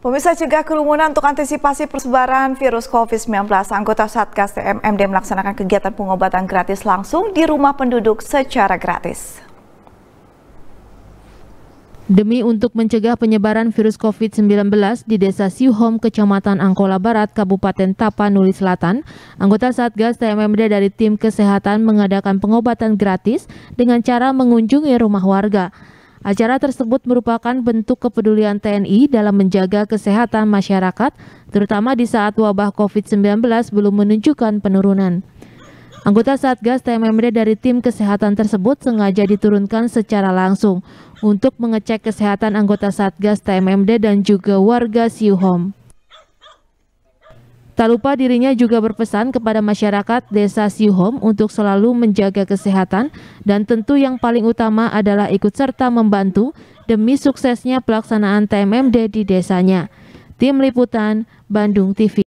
Pemirsa cegah kerumunan untuk antisipasi persebaran virus COVID-19, anggota Satgas TMMD melaksanakan kegiatan pengobatan gratis langsung di rumah penduduk secara gratis. Demi untuk mencegah penyebaran virus COVID-19 di Desa Siuhom, Kecamatan Angkola Barat, Kabupaten Tapanuli Selatan, anggota Satgas TMMD dari Tim Kesehatan mengadakan pengobatan gratis dengan cara mengunjungi rumah warga. Acara tersebut merupakan bentuk kepedulian TNI dalam menjaga kesehatan masyarakat, terutama di saat wabah COVID-19 belum menunjukkan penurunan. Anggota Satgas TMMD dari tim kesehatan tersebut sengaja diturunkan secara langsung untuk mengecek kesehatan anggota Satgas TMMD dan juga warga Siuhom. Tak lupa dirinya juga berpesan kepada masyarakat desa Siuhom untuk selalu menjaga kesehatan dan tentu yang paling utama adalah ikut serta membantu demi suksesnya pelaksanaan TMMD di desanya. Tim Liputan, Bandung TV.